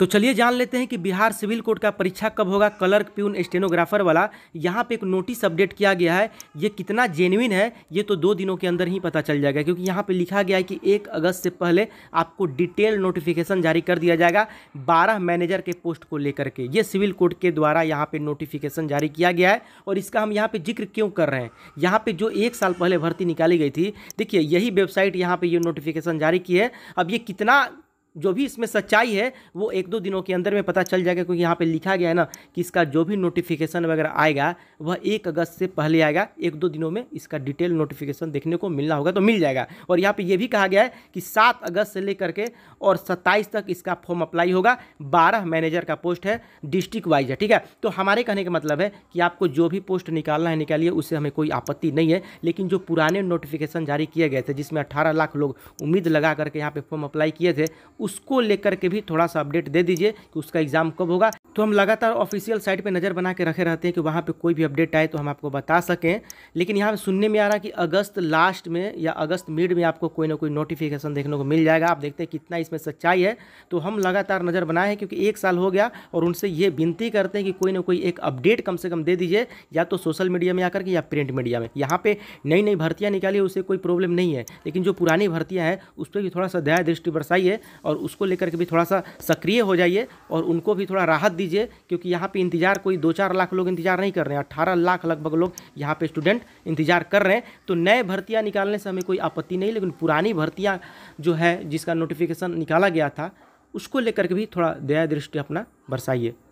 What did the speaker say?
तो चलिए जान लेते हैं कि बिहार सिविल कोर्ट का परीक्षा कब होगा कलर्क प्यून स्टेनोग्राफर वाला यहाँ पे एक नोटिस अपडेट किया गया है ये कितना जेन्यन है ये तो दो दिनों के अंदर ही पता चल जाएगा क्योंकि यहाँ पे लिखा गया है कि एक अगस्त से पहले आपको डिटेल नोटिफिकेशन जारी कर दिया जाएगा बारह मैनेजर के पोस्ट को लेकर के ये सिविल कोर्ट के द्वारा यहाँ पर नोटिफिकेशन जारी किया गया है और इसका हम यहाँ पर जिक्र क्यों कर रहे हैं यहाँ पर जो एक साल पहले भर्ती निकाली गई थी देखिए यही वेबसाइट यहाँ पर ये नोटिफिकेशन जारी की है अब ये कितना जो भी इसमें सच्चाई है वो एक दो दिनों के अंदर में पता चल जाएगा क्योंकि यहाँ पे लिखा गया है ना कि इसका जो भी नोटिफिकेशन वगैरह आएगा वह एक अगस्त से पहले आएगा एक दो दिनों में इसका डिटेल नोटिफिकेशन देखने को मिलना होगा तो मिल जाएगा और यहाँ पे ये भी कहा गया है कि सात अगस्त से लेकर के और सत्ताईस तक इसका फॉर्म अप्लाई होगा बारह मैनेजर का पोस्ट है डिस्ट्रिक्ट वाइज है ठीक है तो हमारे कहने का मतलब है कि आपको जो भी पोस्ट निकालना है निकालिए उससे हमें कोई आपत्ति नहीं है लेकिन जो पुराने नोटिफिकेशन जारी किए गए थे जिसमें अट्ठारह लाख लोग उम्मीद लगा करके यहाँ पर फॉर्म अप्लाई किए थे उस उसको लेकर के भी थोड़ा सा अपडेट दे दीजिए कि उसका एग्ज़ाम कब होगा तो हम लगातार ऑफिशियल साइट पे नज़र बना के रखे रहते हैं कि वहाँ पे कोई भी अपडेट आए तो हम आपको बता सकें लेकिन यहाँ पे सुनने में आ रहा है कि अगस्त लास्ट में या अगस्त मिड में आपको कोई ना कोई नोटिफिकेशन देखने को मिल जाएगा आप देखते हैं कितना इसमें सच्चाई है तो हम लगातार नज़र बनाए हैं क्योंकि एक साल हो गया और उनसे ये विनती करते हैं कि कोई ना कोई एक अपडेट कम से कम दे दीजिए या तो सोशल मीडिया में आकर के या प्रिंट मीडिया में यहाँ पर नई नई भर्तियाँ निकाली उससे कोई प्रॉब्लम नहीं है लेकिन जो पुरानी भर्तियाँ हैं उस पर भी थोड़ा सा दया दृष्टि बरसाइए और उसको लेकर के भी थोड़ा सा सक्रिय हो जाइए और उनको भी थोड़ा राहत दीजिए क्योंकि यहाँ पे इंतजार कोई दो चार लाख लोग इंतजार नहीं कर रहे हैं अट्ठारह लाख लगभग लोग यहाँ पे स्टूडेंट इंतजार कर रहे हैं तो नए भर्तियाँ निकालने से हमें कोई आपत्ति नहीं लेकिन पुरानी भर्तियाँ जो है जिसका नोटिफिकेशन निकाला गया था उसको लेकर के भी थोड़ा दया दृष्टि अपना बरसाइए